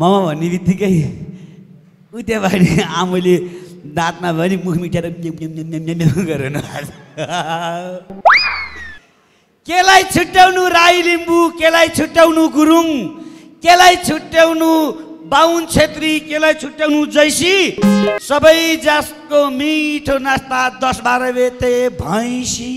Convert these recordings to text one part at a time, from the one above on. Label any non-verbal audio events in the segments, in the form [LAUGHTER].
म भन्ने बित्तिकै उत्यो भने मैले दाँतमा भने मुख मिठाएर गरेर केलाई छुट्याउनु राई लिम्बू केलाई छुट्याउनु गुरुङ केलाई छुट्याउनु बाहुन छेत्री केलाई छुट्याउनु जैसी सबै जातको मिठो नास्ता दस बाह्र बेते भैँसी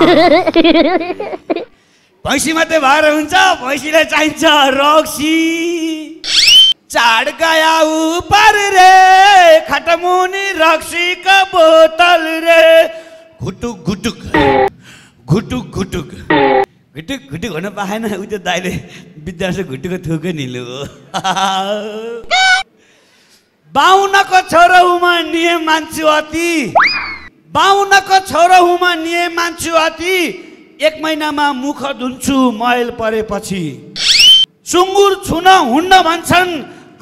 भैँसी [LAUGHS] मात्रै भएर हुन्छ भैँसीलाई चाहिन्छ रक्सी चाड गया पार रे खटमुनि रक्सीको बोतल रे घुटुक घुटुक घुटुक घुटुक घुटुक घुटुक हुन पाएन उ त्यो दाइले विद्यार्थी घुटुको थुकै निलो [LAUGHS] बाहुनको छोरो उमा नियम मान्छु अति बाहुनको छोरो हुँ म मान्छु अति एक महिनामा मुख धुन्छु मैल परेपछि सुँगुर छुन हुन्न भन्छन्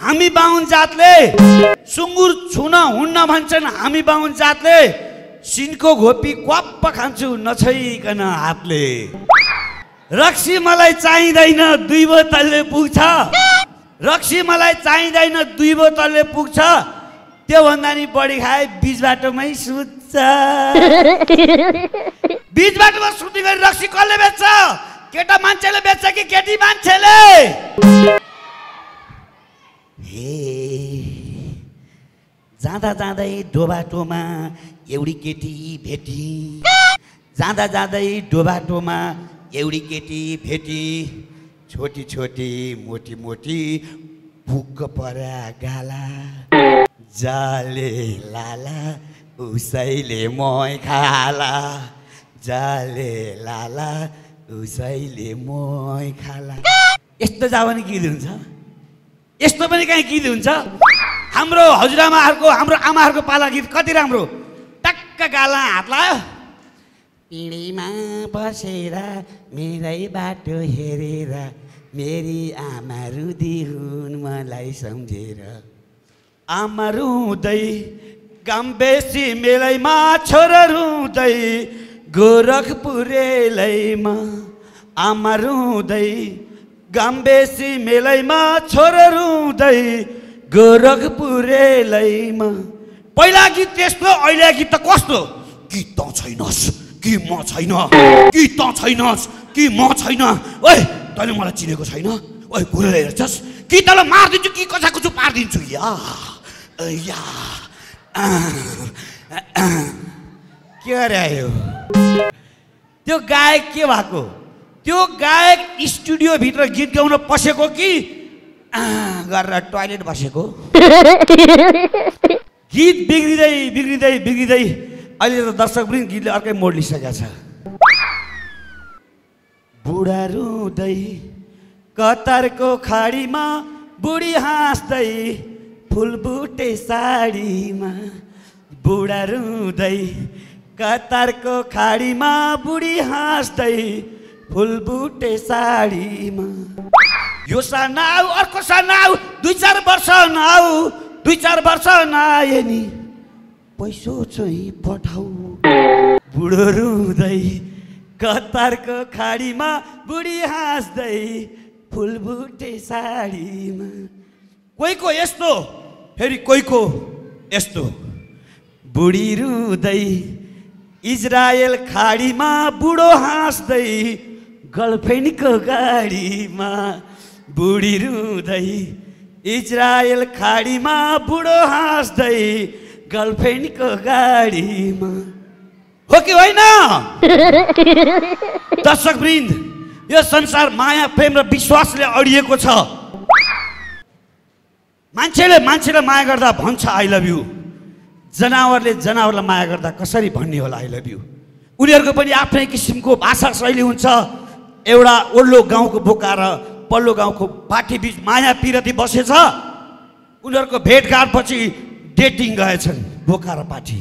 हामी बाहुन जातले सुँगुर छुन हुन्न भन्छन् हामी बाहुन जातले सिनको घोपी क्वाप्प खान्छु नछैकन हातले रक्सी मलाई चाहिँदैन दुई बोतलले पुग्छ रक्सी मलाई चाहिँदैन दुई बोतलले पुग्छ त्योभन्दा नि बढी खाए बिच बाटोमै सुत बेच्छ [LAUGHS] बिच बाटोमा सुति गरी रक्सी कसले बेच्छ केटा मान्छेले बेच्छ कि केटी मान्छेले हे जाँदा जाँदै डोबाटोमा एउटी केटी भेटी जाँदा जाँदै डोबाटोमा एउटी केटी भेटी छोटी छोटी मोटी मोटी भुक्क परा गाला जाले लाला उसैले मै खाला जाले लाला उसैले मै खाला यस्तो जाओ भने गीत हुन्छ यस्तो पनि कहीँ गीत हुन्छ हाम्रो हजुरआमाहरूको हाम्रो आमाहरूको पाला गीत कति राम्रो टक्क गाला हात लायो पिँढीमा बसेर मेरै बाटो हेरेर मेरी आमा रुदी हुन् मलाई सम्झेर आमा रुँदै काम बेसी मेलैमा छोरा रुँदै गोरखपुरेलैमा आमा रुँदै गाम बेसी मेलैमा छोरा रुँदै गोरखपुरेलैमा पहिला गीत त्यस्तो अहिले गीत त कस्तो गीत त छैनस् कि म छैन कि त छैनस् कि म छैन ओइ तैँले मलाई चिनेको छैन ओइ घुरेर हेर्छस् कि तँलाई मारिदिन्छु कि कसैको छु पारिदिन्छु या या के अरे आयो त्यो गायक के भएको त्यो गायक स्टुडियोभित्र गीत गाउन पसेको कि गरेर टोयलेट बसेको गीत बिग्रिँदै बिग्रिँदै बिग्रिँदै अहिले त दर्शक पनि गीतले अर्कै मोड लिइसकेको छ बुढा रुँदै कतारको खाडीमा बुढी हाँस्दै फुलबुटे साडीमा बुढा रुँदै कतारको खाडीमा बुढी हाँस्दै फुलबुटे साडीमा यो सानाउ अर्को सानाउ दुई चार वर्ष नआऊ दुई चार वर्ष नआए नि पैसो चाहिँ पठाऊ बुढो रुँदै कतारको खाडीमा बुढी हाँस्दै फुलबुटे साडीमा कोही को यस्तो फेरि कोही को यस्तो बुढी रुँदै इजरायल खाडीमा बुढो हाँस्दै गर्लफ्रेन्डको गाडीमा बुढी रुँदै इजरायल खाडीमा बुढो हाँस्दै गर्लफ्रेन्डको गाडीमा हो कि होइन [LAUGHS] दर्शक यो संसार माया प्रेम र विश्वासले अडिएको छ मान्छेले मान्छेलाई माया गर्दा भन्छ आई लभ यु जनावरले जनावरलाई माया गर्दा कसरी भन्ने होला आई लभ यु उनीहरूको पनि आफ्नै किसिमको भाषा शैली हुन्छ एउटा ओल्लो गाउँको बोका र पल्लो गाउँको पाठी बिच माया पिरती बसेछ उनीहरूको भेटघाट पछि डेटिङ गएछन् बोका र पाठी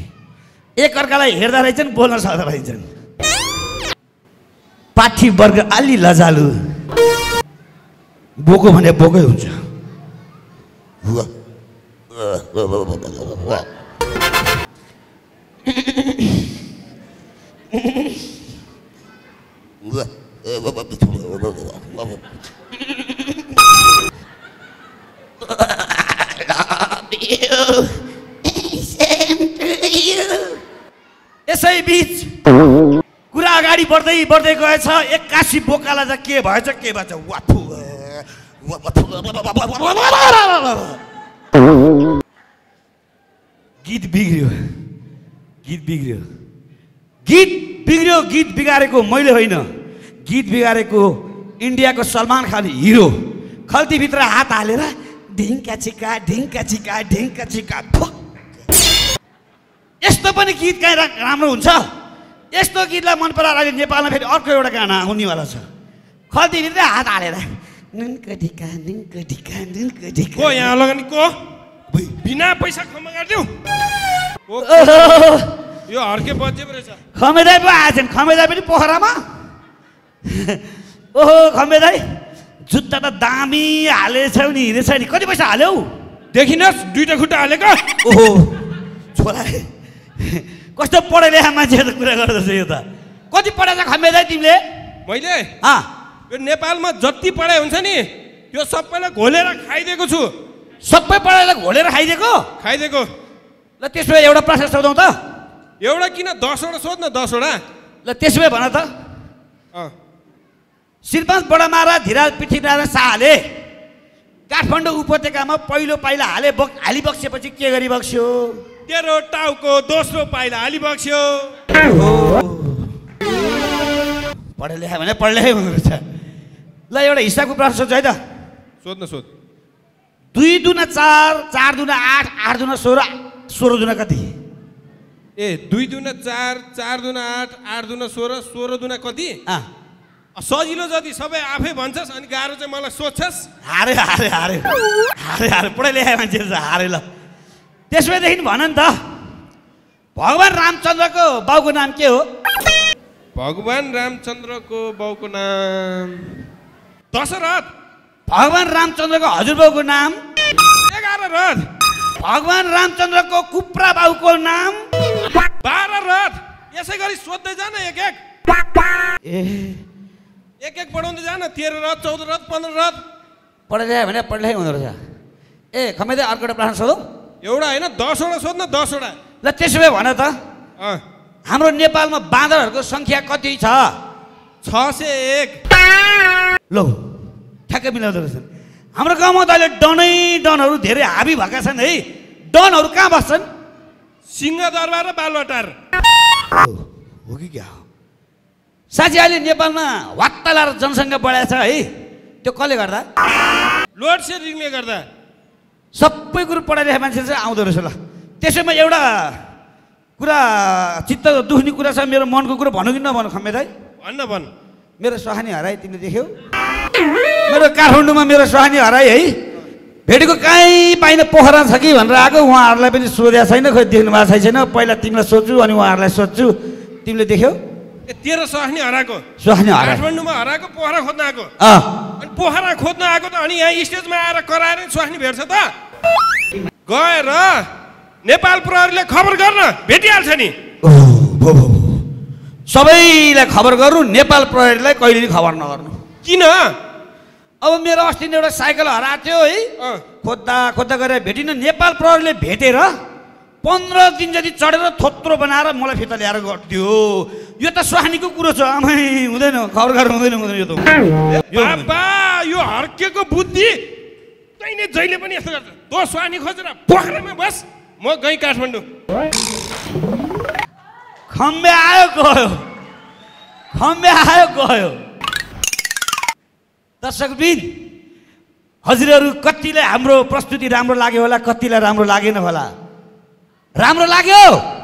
एकअर्कालाई हेर्दा रहेछन् बोल्न सक्दा रहेछन् पाठी वर्ग अलि लजालु बोको भने बोकै हुन्छ यसै बिच कुरा अगाडि बढ्दै बढ्दै गएछ एक्कासी बोकाला त के भएछ के भएछ वाथु गीत बिग्रियो गीत बिग्रियो गीत बिग्रियो गीत बिगारेको मैले होइन गीत बिगारेको इन्डियाको सलमान खान हिरो खल्तीभित्र हात हालेर ढिङ्का चिका ढिङ्का चिका ढिङ्का चिका यस्तो पनि गीत गाएर राम्रो हुन्छ यस्तो गीतलाई मन पराएर नेपालमा फेरि अर्को एउटा गाना आउनेवाला छ खल्तीभित्र हात हालेर नुन कटिका नुन कटिका नुन को यहाँ लगानी को बिना पैसा खमा गरिदिउ यो हर्के बजेको रहेछ खमे खमेदाई पो खमे खमेदाई पनि पोखरामा ओहो खमे खमेदाई जुत्ता त दामी हालेछ नि हिँडेछ नि कति पैसा हाल्यौ देखिनुहोस् दुइटा खुट्टा हालेको ओहो छोरा कस्तो पढाइ लेखा मान्छेहरू कुरा गर्दैछ यो त कति पढाएछ खमेदाई तिमीले मैले अँ यो नेपालमा जति पढाइ हुन्छ नि त्यो सबैलाई घोलेर खाइदिएको छु सबै पढाइलाई घोलेर खाइदिएको खाइदिएको ल त्यसो भए एउटा प्रश्न सोधौँ त एउटा किन दसवटा सोध न दसवटा ल त्यसो भए भन त श्रीपाद बडामारा धिराज पृथ्वीनारायण शाहले काठमाडौँ उपत्यकामा पहिलो पाइला हाले बक हालिबक्सेपछि के बक्स्यो तेरो टाउको दोस्रो पाइला हालिबक्स्यो पढे लेखा भने पढे लेखै हुनु ल एउटा हिसाबको प्रश्न सोध्छ है त सोध्न सोध दुई दुना चार चार दुना आठ आठ दुना सोह्र सोह्र दुना कति ए दुई दुना चार चार दुना आठ आठ दुना सोह्र सोह्र दुना कति सजिलो जति सबै आफै भन्छस् अनि गाह्रो चाहिँ मलाई सोध्छस् हारे हारे हारे हारे हारे पढाइ लेखायो मान्छेहरू हारे ल त्यसोभएदेखि भन नि त भगवान् रामचन्द्रको बाउको नाम के हो भगवान् रामचन्द्रको बाउको नाम दशरथ भगवान रामचन्द्रको हजुरबाउको नाम एघार रथ भगवान रामचन्द्रको कुप्रा बाउको नाम बाह्र रथ यसै गरी सोध्दै जान एक एक एक एक पढाउँदै जान तेह्र रथ चौध रथ पन्ध्र रथ पढाइ भने पढाइ हुँदो रहेछ ए खमै अर्को एउटा प्रश्न सोधौँ एउटा होइन दसवटा सोध्न दसवटा ल त्यसो भए भन त हाम्रो नेपालमा बाँदरहरूको सङ्ख्या कति छ छ सय एक ल ठ्याक्कै मिलाउँदो रहेछन् हाम्रो गाउँमा त अहिले डनै डनहरू धेरै हाबी भएका छन् है डनहरू कहाँ बस्छन् सिंहदरबार र बालवाटार हो कि क्या हो साँच्ची अहिले नेपालमा वात्तालाएर जनसङ्ख्या बढाएको है त्यो कसले गर्दा लोड सेडिङले गर्दा सबै कुरो पढाइरहेको मान्छे चाहिँ आउँदो रहेछ ल त्यसैमा एउटा कुरा चित्त दुख्ने कुरा छ मेरो मनको कुरो भनौँ कि नभनौँ खम्मे दाई भन्न भन मेरो सहानी हराए तिमीले देख्यौ मेरो काठमाडौँमा मेरो सुहानी हराई है भेटेको कहीँ पाइन पोखरा छ कि भनेर आएको उहाँहरूलाई पनि सोधेको छैन खोइ देख्नु भएको छैन पहिला तिमीलाई सोध्छु अनि उहाँहरूलाई सोध्छु तिमीले देख्यौ ए तेरो सुहानी हराएको सुहानी काठमाडौँमा हराएको पोखरा खोज्न आएको अनि पोखरा खोज्न आएको त अनि यहाँ स्टेजमा आएर कराएर सुहानी भेट्छ त गएर नेपाल प्रहरीले खबर गर्न भेटिहाल्छ नि सबैलाई खबर गर्नु नेपाल प्रहरीलाई कहिले खबर नगर्नु किन अब मेरो अस्ति एउटा साइकल हराएको थियो है खोज्दा खोज्दा गरेर भेटिनँ नेपाल प्रहरीले भेटेर पन्ध्र दिन जति चढेर थोत्रो बनाएर मलाई फिर्ता ल्याएर गरिदियो यो त सुहानीको कुरो छ आमै हुँदैन खबर गरेर हुँदैन हुँदैन यो त यो हर्केको बुद्धि जहिले पनि यस्तो गर्छ तँ सुहानी खोजेर पोखरामा बस म गएँ काठमाडौँ खम्बे आयो गयो खम्बे आयो गयो दर्शकबिन हजुरहरू कतिलाई हाम्रो प्रस्तुति राम्रो लाग्यो होला कतिलाई राम्रो लागेन होला राम्रो लाग्यो